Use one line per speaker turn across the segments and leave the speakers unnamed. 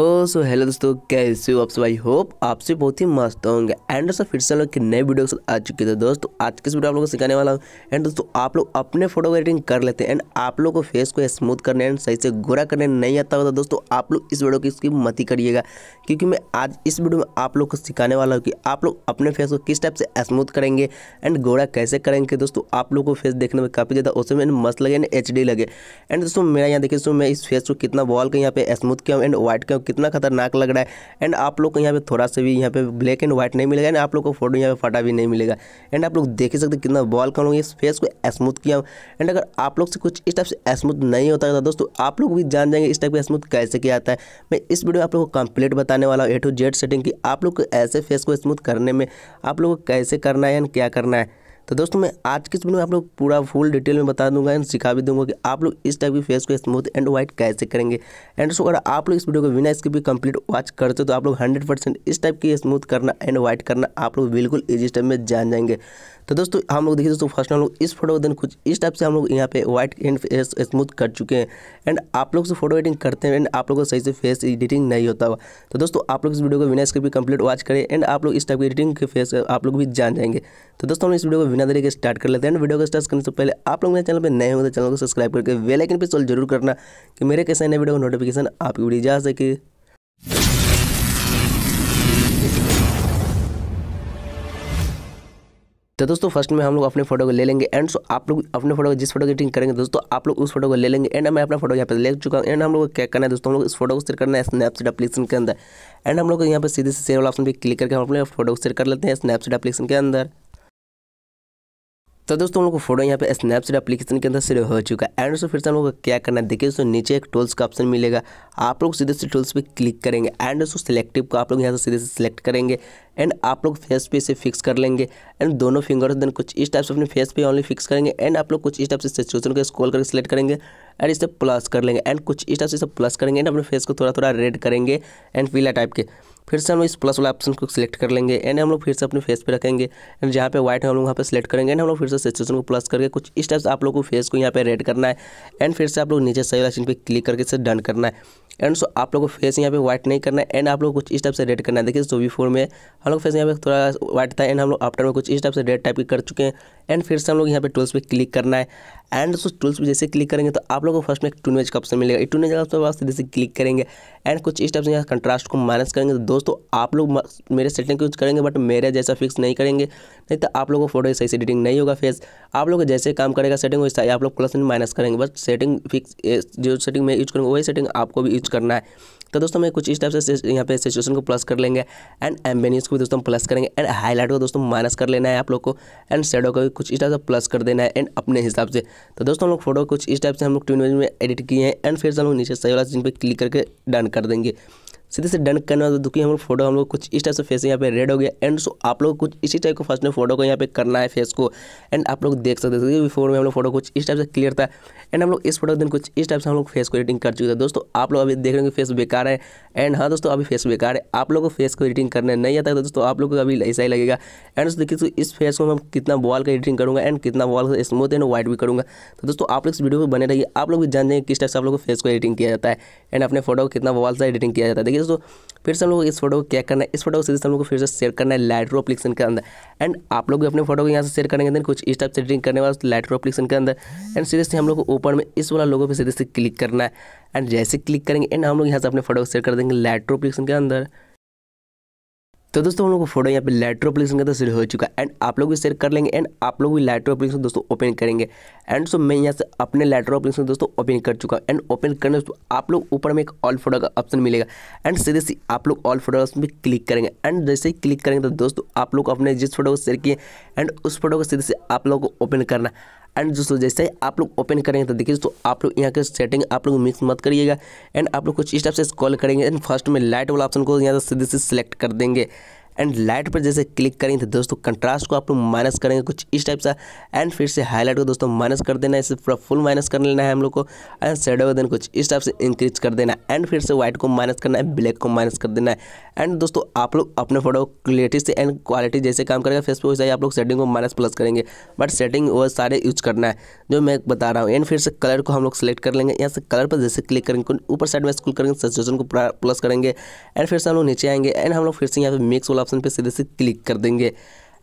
तो so hello दोस्तों कैसे हो आप सब आई होप आपसे बहुत ही मस्त होंगे एंड दोस्तों फिर से लोग नए वीडियो के साथ आ चुके थे तो दोस्तों आज के वीडियो आप लोगों को सिखाने वाला हूँ एंड दोस्तों आप लोग अपने फोटो एडिटिंग कर लेते हैं एंड आप लोग को फेस को स्मूथ करने एंड सही से गोरा करने नहीं आता होता दोस्तों आप लोग इस वीडियो की इसकी मती करिएगा क्योंकि मैं आज इस वीडियो में आप लोग को सिखाने वाला हूँ कि आप लोग अपने फेस को किस टाइप से स्मूथ करेंगे एंड गोरा कैसे करेंगे दोस्तों आप लोग को फेस देखने में काफ़ी ज़्यादा उसमें एंड मस्त लगे एंड एच लगे एंड दोस्तों मेरा यहाँ देखिए दोस्तों मैं इस फेस को कितना बॉल का यहाँ पे स्मूथ किया हूँ एंड व्हाइट का कितना खतरनाक लग रहा है एंड आप लोग को यहाँ पे थोड़ा सा भी यहाँ पे ब्लैक एंड व्हाइट नहीं मिलेगा एंड आप लोग को फोटो यहाँ पे फटा भी नहीं मिलेगा एंड आप लोग देख ही सकते कितना बॉल कर इस फेस को स्मूथ किया एंड अगर आप लोग से कुछ इस टाइप से स्मूथ नहीं होता था दोस्तों आप लोग भी जान जाएंगे इस टाइप का स्मूथ कैसे किया जाता है मैं इस वीडियो में आप लोग को कंप्लीट बताने वाला हूँ ए टू जेड सेटिंग की आप लोग को ऐसे फेस को स्मूथ करने में आप लोग को कैसे करना है एंड क्या करना है तो दोस्तों मैं आज के इस वीडियो में आप लोग पूरा फुल डिटेल में बता दूंगा एंड सिखा भी दूंगा कि आप लोग इस टाइप की फेस को स्मूथ एंड व्हाइट कैसे करेंगे एंड सो अगर आप लोग इस वीडियो को बिना इसके भी कंप्लीट वॉच करते हो तो आप लोग हंड्रेड परसेंट इस टाइप की स्मूथ करना एंड व्हाइट करना आप लोग बिल्कुल इजी स्टेप में जान जाएंगे तो दोस्तों हम लोग देखिए दोस्तों फर्स्ट हम लोग इस फोटो को देन कुछ इस टाइप से हम लोग यहाँ पे व्हाइट एंड फेस स्मूथ कर चुके हैं एंड आप लोग से फोटो एडिटिंग करते हैं एंड आप लोग को सही से फेस एडिटिंग नहीं होता हुआ तो दोस्तों आप लोग इस वीडियो को बिना इसके भी कंप्लीट वॉच करें एंड आप लोग इस टाइप की एडिटिंग के फेस आप लोग भी जान जाएंगे तो दोस्तों हम इस वीडियो को बिना देरी के स्टार्ट कर लेते हैं वीडियो को स्टार्ट करने से पहले आप लोग मेरे चैनल पर नए हो तो चैनल को सब्सक्राइब करके वेलाइकन पर सोल जरूर करना कि मेरे कैसे नए वीडियो को नोटिफिकेशन आपकी वीडियो जा सके तो दोस्तों फर्स्ट में हम लोग अपने फोटो को ले लेंगे एंड सो आप लोग अपने फोटो को जिस फोटो की एडिटिंग करेंगे दोस्तों आप लोग उस फोटो को ले लेंगे एंड मैं अपना फोटो यहाँ पे ले चुका हूँ एंड हम लोग क्या करना है दोस्तों हम लोग इस फोटो को शेयर करना है स्नैपचैट अपलीकेशन के अंदर एंड हम लोग यहाँ पर सीधे से शेयर वाला ऑप्शन पर क्लिक करके हम अपने फोटो को शेयर कर लेते हैं स्नैपचैट अपलीकेशन के अंदर तो दोस्तों हम लोग को फोटो यहाँ पे स्नैपचैट एप्लीकेशन के अंदर सेव हो चुका है एंड दोस्तों फिर से हम लोग को क्या करना है देखिए दोस्तों नीचे एक टूल्स का ऑप्शन मिलेगा आप लोग सीधे से टूल्स पे क्लिक करेंगे एंड दोस्तों सिलेक्टिव को आप लोग यहाँ से सीधे से सिलेक्ट करेंगे एंड आप लोग फेस पे इसे फिक्स कर लेंगे एंड दोनों फिंगर देन कुछ इस टाइप से अपने फेस पे ऑनली फिक्स करेंगे एंड आप लोग कुछ इस टाइप से सिचुएशन को स्क्रॉल करके सिलेक्ट करेंगे एंड इसे प्लस कर लेंगे एंड कुछ इस टाइप से प्लस करेंगे एंड अपने फेस को थोड़ा थोड़ा रेड करेंगे एंड पीला टाइप के फिर से हम इस प्लस वाला ऑप्शन को सिलेक्ट कर लेंगे एंड हम लोग फिर से अपने फेस पे रखेंगे एंड जहाँ पे व्हाइट है हम लोग वहाँ पे सिलेक्ट करेंगे एंड हम लोग फिर से सेचुएशन को प्लस करके कुछ इस टाइप से आप लोग को फेस को यहाँ पे रेड करना है एंड फिर से आप लोग नीचे सही वाला पे क्लिक करके इसे डन करना है एंड सो आप लोग को फेस यहाँ पे व्हाइट नहीं करना है एंड आप लोग कुछ इस टाइप से रेड करना है देखिए भी फोर में हम लोग फेस यहाँ पे थोड़ा व्हाइट था एंड हम लोग आफ्टर में कुछ इस टाइप से रेड टाइप की कर चुके हैं एंड फिर से हम लोग यहाँ पे टूल्स पे क्लिक करना है एंड सो टूल्स पे जैसे क्लिक करेंगे तो आप लोग को फर्स्ट में एक टूनवेज का ऑप्शन मिलेगा टूनवेज का ऑप्शन जैसे क्लिक करेंगे एंड कुछ इस टाइप से यहाँ कंट्रास्ट को माइनस करेंगे तो दोस्तों आप लोग मेरे सेटिंग को यूज करेंगे बट मेरे जैसा फिक्स नहीं करेंगे नहीं तो आप लोगों को फोटो सही से एडिटिंग नहीं होगा फेस आप लोग जैसे काम करेगा सेटिंग वैसा आप लोग प्लस माइनस करेंगे बस सेटिंग फिक्स जो सेटिंग मैं यूज करूँगा वही सेटिंग आपको भी यूज करना है तो दोस्तों हमें कुछ इस टाइप से यहाँ पे सिचुएशन को प्लस कर लेंगे एंड एम्बेनियस को भी दोस्तों प्लस करेंगे एंड हाईलाइट को दोस्तों माइनस कर लेना है आप लोग को एंड शेडो को भी कुछ इस टाइप से प्लस कर देना है एंड अपने हिसाब से तो दोस्तों हम लोग फोटो कुछ इस टाइप से हम लोग ट्विन में एडिट किए हैं एंड फिर से हम लोग नीचे सही वाला जिन पर क्लिक करके डन कर देंगे सीधे से डन करने वाले दुखी हम लोग फोटो हम लोग कुछ इस टाइप से फेस यहाँ पे रेड हो गया एंड सो आप लोग कुछ इसी टाइप को फर्स्ट में फोटो को यहाँ पे करना है फेस को एंड आप लोग देख सकते थे बिफोर में हम लोग फोटो कुछ इस टाइप से क्लियर था एंड हम लोग इस फोटो के दिन कुछ इस टाइप से हम लोग फेस को एडिटिंग कर चुके थे दोस्तों आप लोग अभी देख रहे हैं फेस बेकार है एंड हाँ दोस्तों अभी फेस बेकार है आप लोग को फेस को एडिटिंग करने नहीं आता है तो दोस्तों आप लोग को अभी ऐसा ही लगेगा एंड देखिए इस फेस को मैं कितना बॉल का एडिटिंग करूँगा एंड कितना बॉल का स्मूथ एंड व्हाइट भी करूँगा तो दोस्तों आप लोग इस वीडियो को बने रहिए आप लोग भी जान हैं किस टाइप से आप लोग को फेस को एडिटिंग किया जाता है एंड अपने फोटो को कितना बॉल से एडिटिंग किया जाता है देखिए है तो फिर से हम लोग इस फोटो को क्या करना है इस फोटो को सीधे हम लोग फिर से शेयर करना है लाइट्रो एप्लीकेशन के अंदर एंड आप लोग भी अपने फोटो को यहाँ से शेयर करेंगे देन कुछ इस टाइप से ड्रिंक करने वाला लाइट्रो एप्लीकेशन के अंदर एंड सीधे से हम लोग को ऊपर में इस वाला लोगों पर सीधे से क्लिक करना है एंड जैसे क्लिक करेंगे एंड हम लोग यहाँ से अपने फोटो को शेयर कर देंगे लाइट्रो एप्लीकेशन के अंदर तो दोस्तों हम लोग को फोटो यहाँ पे लेट्रो एप्लीकेशन का अंदर शेयर हो चुका है एंड आप लोग भी शेयर कर लेंगे एंड आप लोग भी लेट्रो एप्लीकेशन दोस्तों ओपन करेंगे एंड सो मैं यहाँ से अपने लेट्रो एप्लीकेशन दोस्तों ओपन कर चुका एंड ओपन करने दोस्तों आप लोग ऊपर में एक ऑल फोटो का ऑप्शन मिलेगा एंड सीधे सी आप लोग ऑल फोटो भी क्लिक करेंगे एंड जैसे ही क्लिक करेंगे तो दोस्तों आप लोग अपने जिस फोटो को शेयर किए एंड उस फोटो को सीधे से आप लोग को ओपन करना एंड दोस्तों जैसे ही आप लोग ओपन करेंगे तो देखिए दोस्तों आप लोग यहाँ के सेटिंग आप लोग मिक्स मत करिएगा एंड आप लोग कुछ इस टाइप से स्कॉल करेंगे एंड फर्स्ट में लाइट वाला ऑप्शन को यहाँ से सीधे से सिलेक्ट कर देंगे एंड लाइट पर जैसे क्लिक करेंगे तो दोस्तों कंट्रास्ट को आप लोग माइनस करेंगे कुछ इस टाइप सा एंड फिर से हाईलाइट को दोस्तों माइनस कर देना इसे पूरा फुल माइनस कर लेना है हम लोग को एंड शेडो को देन कुछ इस टाइप से इंक्रीज कर देना एंड फिर से व्हाइट को माइनस करना है ब्लैक को माइनस कर देना है एंड दोस्तों आप लोग अपने फोटो क्लियरिटी से एंड क्वालिटी जैसे काम करेगा फेसबुक से वैसे आप लोग सेटिंग को माइनस प्लस करेंगे बट सेटिंग वो सारे यूज करना है जो मैं बता रहा हूँ एंड फिर से कलर को हम लोग सेलेक्ट कर लेंगे यहाँ से कलर पर जैसे क्लिक करेंगे ऊपर साइड में स्कूल करेंगे सजेशन को प्लस करेंगे एंड फिर से हम लोग नीचे आएंगे एंड हम लोग फिर से यहाँ पे मिक्स वाला ऑप्शन पर सीधे से क्लिक कर देंगे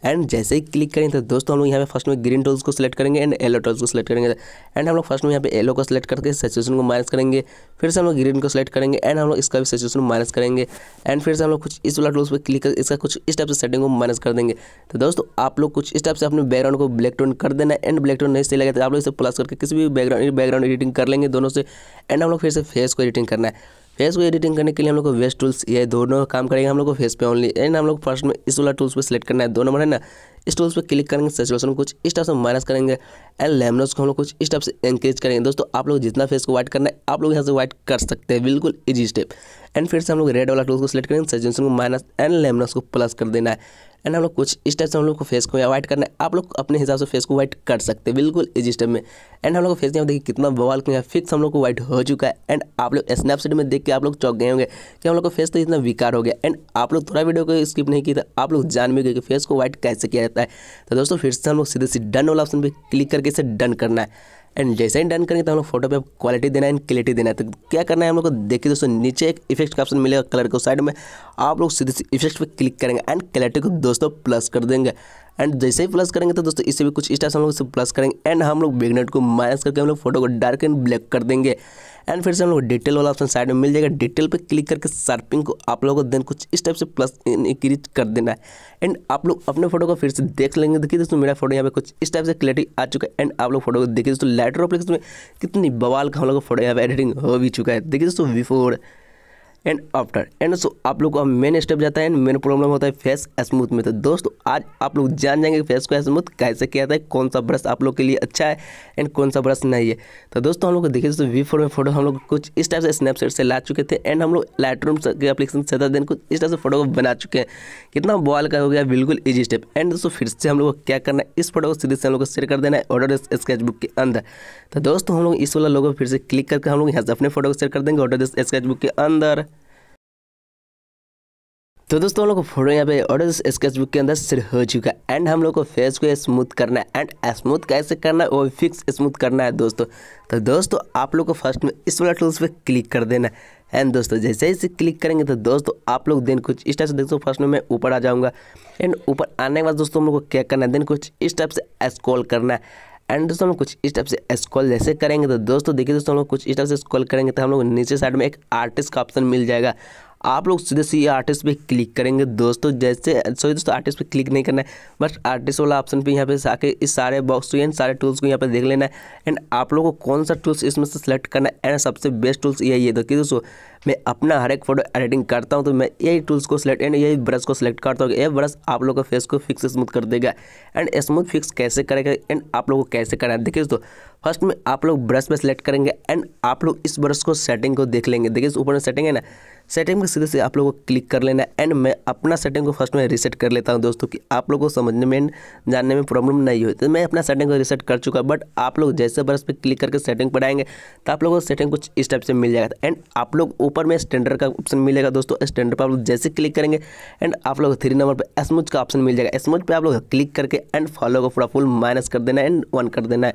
एंड जैसे ही क्लिक करेंगे तो दोस्तों हम लोग यहाँ पे फर्स्ट में ग्रीन टोल्स को सिलेक्ट करेंगे एंड येलो टोल्स को सिलेक्ट करेंगे एंड हम लोग फर्स्ट में यहाँ पे येलो को सिलेक्ट करके सेचुएशन को माइनस करेंगे फिर से हम लोग ग्रीन को सिलेक्ट करेंगे एंड हम लोग इसका भी सेचुएशन माइनस करेंगे एंड फिर से हम लोग कुछ इस वाला टोल्स पर क्लिक कर इसका कुछ इस टाइप से सेटिंग को माइनस कर देंगे तो दोस्तों आप लोग कुछ इस टाइप से अपने बैकग्राउंड को ब्लैक टोन कर देना एंड ब्लैक टोन नहीं सही लगे तो आप लोग इसे प्लस करके किसी भी बैकग्राउंड बैकग्राउंड एडिटिंग कर लेंगे दोनों से एंड हम लोग फिर से फेस को एडिटिंग करना है फेस को एडिटिंग करने के लिए हम लोग को वेस्ट टूल्स ये दोनों काम करेंगे हम लोग को फेस पे ओनली एंड हम लोग फर्स्ट में इस वाला टूल्स पे सिलेक्ट करना है दो नंबर है ना इस टूल्स पे क्लिक करेंगे सेचुरेशन कुछ इस टाइप से माइनस करेंगे एंड लेमनोस को हम लोग कुछ इस टाइप से इंक्रीज करेंगे दोस्तों आप लोग जितना फेस को व्हाइट करना है आप लोग यहाँ से व्हाइट कर सकते हैं बिल्कुल ईजी स्टेप एंड फिर से हम लोग रेड वाला टूल्स को सिलेक्ट करेंगे सेचुरेशन को माइनस एंड लेमनोस को प्लस कर देना है एंड हम लोग कुछ इस टाइप से हम लोग को फेस को अवॉइड करना है आप लोग अपने हिसाब से फेस को वाइट कर सकते हैं बिल्कुल इस स्टेप में एंड हम लोग फेस नहीं देखिए कितना बवाल किया फिक्स हम लोग को वाइट हो चुका है एंड आप लोग स्नैपचैट में देख के आप लोग चौक गए होंगे कि हम लोग का फेस तो इतना विकार हो गया एंड आप लोग थोड़ा वीडियो को स्किप नहीं किया तो आप लोग जान भी गए कि फेस को वाइट कैसे किया जाता है तो दोस्तों फिर से हम लोग सीधे सीधे डन वाला ऑप्शन पर क्लिक करके इसे डन करना है एंड जैसे ही डन करेंगे तो हम लोग फोटो पे क्वालिटी देना है एंड क्लियरिटी देना है तो क्या करना है हम लोग को देखिए दोस्तों नीचे एक इफेक्ट का ऑप्शन मिलेगा कलर को साइड में आप लोग सीधे इफेक्ट पे क्लिक करेंगे एंड क्लैरिटी को दोस्तों प्लस कर देंगे एंड जैसे ही प्लस करेंगे तो दोस्तों इससे भी कुछ इस टाइप से हम लोग इसे प्लस करेंगे एंड हम लोग बिगनेट को माइनस करके हम लोग फोटो को डार्क एंड ब्लैक कर देंगे एंड फिर से हम लोग डिटेल वाला ऑप्शन साइड में मिल जाएगा डिटेल पर क्लिक करके शार्पिंग को आप लोगों को देन कुछ इस टाइप से प्लस इंक्रीज कर देना है एंड आप लोग अपने फोटो को फिर से देख लेंगे देखिए दोस्तों मेरा फोटो यहाँ पे कुछ इस टाइप से क्लियरिटी आ चुका है एंड आप लोग फोटो को देखिए दोस्तों लाइटर ऑप्लिक्स में कितनी बवाल का हम लोग फोटो यहाँ पे एडिटिंग हो भी चुका है देखिए दोस्तों before and after and so आप लोग अब मेन स्टेप जाता है एंड मेन प्रॉब्लम होता है फेस स्मूथ में तो दोस्तों आज आप लोग जान जाएंगे फेस को स्मूथ कैसे किया जाता है कौन सा ब्रश आप लोग के लिए अच्छा है एंड कौन सा ब्रश नहीं है तो दोस्तों हम लोग देखिए दोस्तों वी फोर में फोटो हम लोग कुछ इस टाइप से स्नैपचैट से ला चुके थे एंड हम लोग लाइटरूम के अपलीकेशन से दिन कुछ इस टाइप से फोटो को बना चुके हैं कितना बॉल का हो गया बिल्कुल ईजी स्टेप एंड दोस्तों फिर से हम लोग को क्या करना है इस फोटो को सीधे से हम लोग को शेयर कर देना है ऑर्डर बुक के अंदर तो दोस्तों हम लोग इस वाला लोगों फिर से क्लिक करके हम लोग यहाँ से अपने फोटो को शेयर कर देंगे ऑर्डर बुक के अंदर तो दोस्तों हम लोग को फोटो यहाँ पे ऑर्डर स्केच बुक के अंदर सिर हो चुका है एंड हम लोग को फेस को स्मूथ करना है एंड स्मूथ कैसे करना है वो फिक्स स्मूथ करना है दोस्तों तो दोस्तों आप लोग को फर्स्ट में इस वाला टूल्स पे क्लिक कर देना है एंड दोस्तों जैसे इसे क्लिक करेंगे तो दोस्तों आप लोग देन कुछ इस टाइप से देखो फर्स्ट में मैं ऊपर आ जाऊँगा एंड ऊपर आने के बाद दोस्तों हम लोग को क्या करना है देन कुछ इस टाइप से स्क्रॉल करना है एंड दोस्तों हम लोग कुछ इस टाइप से स्क्रॉल जैसे करेंगे तो दोस्तों देखिए दोस्तों हम लोग कुछ इस टाइप से स्क्रॉल करेंगे तो हम लोग नीचे साइड में एक आर्टिस्ट का ऑप्शन मिल जाएगा आप लोग सीधे सीधे आर्टिस्ट पे क्लिक करेंगे दोस्तों जैसे सॉरी दोस्तों आर्टिस्ट पे क्लिक नहीं करना है बस आर्टिस्ट वाला ऑप्शन पे यहाँ पे आके इस सारे बॉक्स को सारे टूल्स को यहाँ पे देख लेना है एंड आप लोगों को कौन सा टूल्स इसमें से सेलेक्ट करना है एंड सबसे बेस्ट टूल्स यही है देखिए दोस्तों मैं अपना हर एक फोटो एडिटिंग करता हूँ तो मैं यही टूल्स को सिलेक्ट एंड यही ब्रश को सिलेक्ट करता हूँ ये ब्रश आप लोगों का फेस को फिक्स स्मूथ कर देगा एंड स्मूथ फिक्स कैसे करेगा एंड आप लोगों को कैसे करना है देखिए दोस्तों फर्स्ट में आप लोग ब्रश पे सेलेक्ट करेंगे एंड आप लोग इस ब्रश को सेटिंग को देख लेंगे देखिए ऊपर में सेटिंग है ना सेटिंग में सीधे से आप लोगों को क्लिक कर लेना है एंड मैं अपना सेटिंग को फर्स्ट में रिसेट कर लेता हूँ दोस्तों कि आप लोगों को समझने में जानने में प्रॉब्लम नहीं हो तो मैं अपना सेटिंग को रिसेट कर चुका बट आप लोग जैसे बस पर क्लिक करके सेटिंग पर आएंगे तो आप लोगों को सेटिंग कुछ इस टाइप से मिल जाएगा एंड आप लोग ऊपर में स्टैंडर्ड का ऑप्शन मिलेगा दोस्तों स्टैंडर्ड पर आप लोग जैसे क्लिक करेंगे एंड आप लोग थ्री नंबर पर एसमुच का ऑप्शन मिल जाएगा एसमुच पर आप लोग क्लिक करके एंड फॉलो को पूरा फुल माइनस कर देना एंड वन कर देना है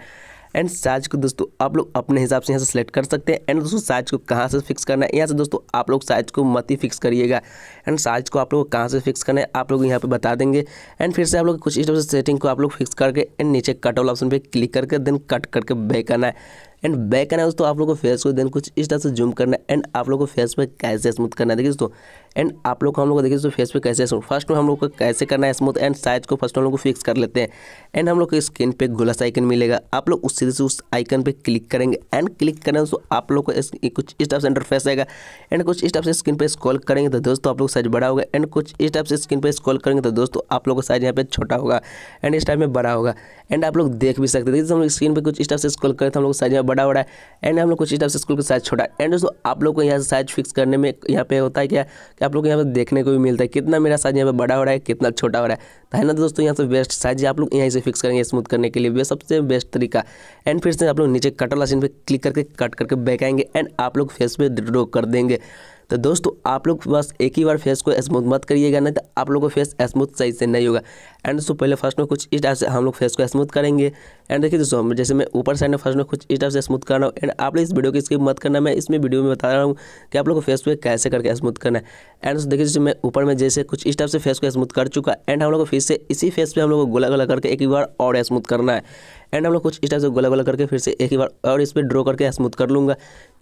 एंड साइज को दोस्तों आप लोग अपने हिसाब से यहाँ से सेलेक्ट कर सकते हैं एंड दोस्तों साइज को कहाँ से फिक्स करना है यहाँ से दोस्तों आप लोग साइज को मत ही फिक्स करिएगा एंड साइज को आप लोग कहाँ से फिक्स करना है आप लोग यहाँ पर बता देंगे एंड फिर से आप लोग कुछ इस से सेटिंग को आप लोग फिक्स करके एंड नीचे कट वाला ऑप्शन पर क्लिक करके देन कट करके बैक आना है एंड बैक करना है दोस्तों आप लोग को फेस को देन कुछ इस तरह से जूम करना है एंड आप लोग को फेस पर कैसे स्मूथ करना है देखिए दोस्तों एंड आप लोग को हम लोग देखिए फेस पे कैसे फर्स्ट में हम लोग को कैसे करना है स्मूथ एंड साइज को फर्स्ट हम लोग को फिक्स कर लेते हैं एंड हम लोग को स्क्रीन पे गुलास आइकन मिलेगा आप लोग उस सीधे से उस आइकन पे क्लिक करेंगे एंड क्लिक करेंगे तो आप लोग को कुछ इस टाइप से इंटरफेस आएगा एंड कुछ इस टाइप से स्क्रीन पर स्कॉल करेंगे तो दोस्तों आप लोग साइज बड़ा होगा एंड कुछ इस टाइप से स्क्रीन पर स्कॉल करेंगे तो दोस्तों आप लोग का साइज यहाँ पे छोटा होगा एंड इस टाइप में बड़ा होगा एंड आप लोग देख भी सकते हैं हम लोग स्क्रीन पर कुछ इस टाइप से स्कॉल करें तो हम लोग साइज यहाँ बड़ा बड़ा है एंड हम लोग कुछ इस टाइप से स्कूल का साइज छोटा एंड दोस्तों आप लोग को यहाँ साइज फिक्स करने में यहाँ पे होता है क्या आप लोग यहाँ पर देखने को भी मिलता है कितना मेरा साइज यहाँ पर बड़ा हो रहा है कितना छोटा हो रहा है तो है ना दोस्तों यहाँ से बेस्ट साइज आप लोग यहाँ से फिक्स करेंगे स्मूथ करने के लिए वे सबसे बेस्ट तरीका एंड फिर से आप लोग नीचे कटर लाइन पर क्लिक करके कट करके बैक आएंगे एंड आप लोग फेस पे ड्रॉ कर देंगे तो दोस्तों आप लोग बस एक ही बार फेस को स्मूथ मत करिएगा नहीं तो आप लोगों को फेस स्मूथ सही से नहीं होगा एंड दोस्तों पहले फर्स्ट में कुछ इस टाइप से हम लोग फेस को स्मूथ करेंगे एंड देखिए दोस्तों जैसे मैं ऊपर साइड में फर्स्ट में कुछ इस टाइप से स्मूथ कर रहा हूँ एंड आप लोग इस वीडियो की स्किप मत करना मैं इसमें वीडियो में बता रहा हूँ कि आप लोग को फेस पे कैसे करके स्मूथ करना है एंड देखिए मैं ऊपर में जैसे कुछ इस टाइप से फेस को स्मूथ कर चुका एंड हम लोग को फिर से इसी फेस पर हम लोग को गोला गोला करके एक बार और स्मूथ करना है एंड हम लोग कुछ इस टाइप से गोला गोला करके फिर से एक ही बार और इस पर ड्रॉ करके स्मूथ कर लूँगा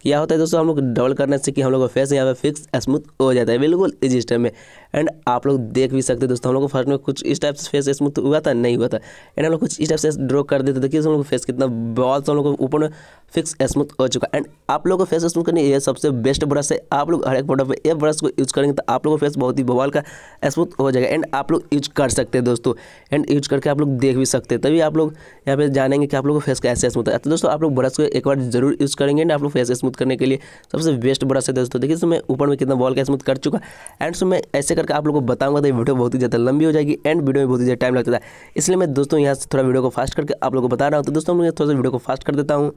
क्या होता है दोस्तों हम लोग डबल करने से कि हम लोग का फेस यहाँ पे फिक्स स्मूथ हो जाता है बिल्कुल इस स्टेप में एंड आप लोग देख भी सकते हैं दोस्तों हम लोग को फर्स्ट में कुछ इस टाइप से फेस स्मूथ हुआ था नहीं हुआ था एंड हम लोग कुछ इस टाइप से ड्रॉ कर देते थे कि हम लोग फेस कितना बॉल हम लोग को ऊपर में फिक्स स्मूथ हो चुका एंड आप लोग को फेस स्मूथ करने ये सबसे बेस्ट ब्रश है आप लोग हर एक प्रोडक्ट पर एक ब्रश को यूज़ करेंगे तो आप लोग का फेस बहुत ही बवाल का स्मूथ हो जाएगा एंड आप लोग यूज कर सकते हैं दोस्तों एंड यूज करके आप लोग देख भी सकते हैं तभी आप लोग यहाँ पे जानेंगे कि आप लोगों को फेस कैसे ऐसे स्मूथ है तो दोस्तों आप लोग ब्रश को एक बार जरूर यूज़ करेंगे ना आप लोग फेस स्मूथ करने के लिए सबसे बेस्ट ब्रश है दोस्तों देखिए मैं ऊपर में कितना बॉल का स्मूथ कर चुका एंड सो मैं ऐसे करके आप लोग को बताऊंगा तो ये वीडियो बहुत ही ज़्यादा लंबी हो जाएगी एंड वीडियो में बहुत ही ज़्यादा टाइम लगता है इसलिए मैं दोस्तों यहाँ से थोड़ा वीडियो को फास्ट करके आप लोग को बता रहा हूँ तो दोस्तों मैं थोड़ा सा वीडियो को फास्ट कर देता हूँ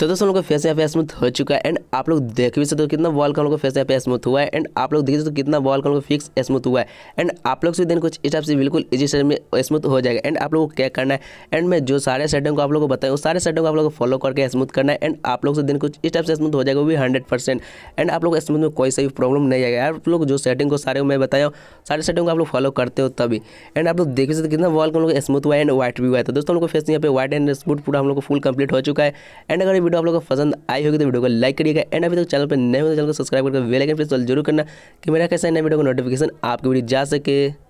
तो दोस्तों लोगों का फेस यहाँ पे स्मूथ हो चुका है एंड आप लोग देख भी सकते हो कितना बॉल का लोगों का फेस यहाँ पे स्मूथ हुआ है एंड आप लोग देख सकते हो कितना बॉल का लोग फिक्स स्मूथ हुआ है एंड आप लोग से दिन कुछ इस टाइप से बिल्कुल इजी सेट में स्मूथ हो जाएगा एंड आप लोगों को क्या करना है एंड मैं जो सारे सेटों को आप लोग को बताया उस सारे सेटों को आप लोग को फॉलो करके स्मूथ करना है एंड आप लोग से दिन कुछ इस टाइप से स्मूथ हो जाएगा वो भी हंड्रेड परसेंट एंड आप लोग स्मूथ में कोई सा प्रॉब्लम नहीं आएगा आप लोग जो सेटिंग को सारे मैं बताया हूँ सारे सेटिंग को आप लोग फॉलो करते हो तभी एंड आप लोग देख सकते कितना बॉल का लोग स्मूथ हुआ है एंड व्हाइट भी हुआ है तो दोस्तों लोगों को फेस यहाँ पे व्हाइट एंड स्मूथ पूरा हम लोग को फुल कंप्लीट हो चुका है एंड अगर वीडियो आप लोगों को पसंद आई होगी तो वीडियो को लाइक करिएगा एंड अभी तक चैनल पर नए हो तो चैनल को सब्सक्राइब करके बेल आइकन प्रेस जरूर करना कि मेरा कैसा नया वीडियो का नोटिफिकेशन आपकी वीडियो जा सके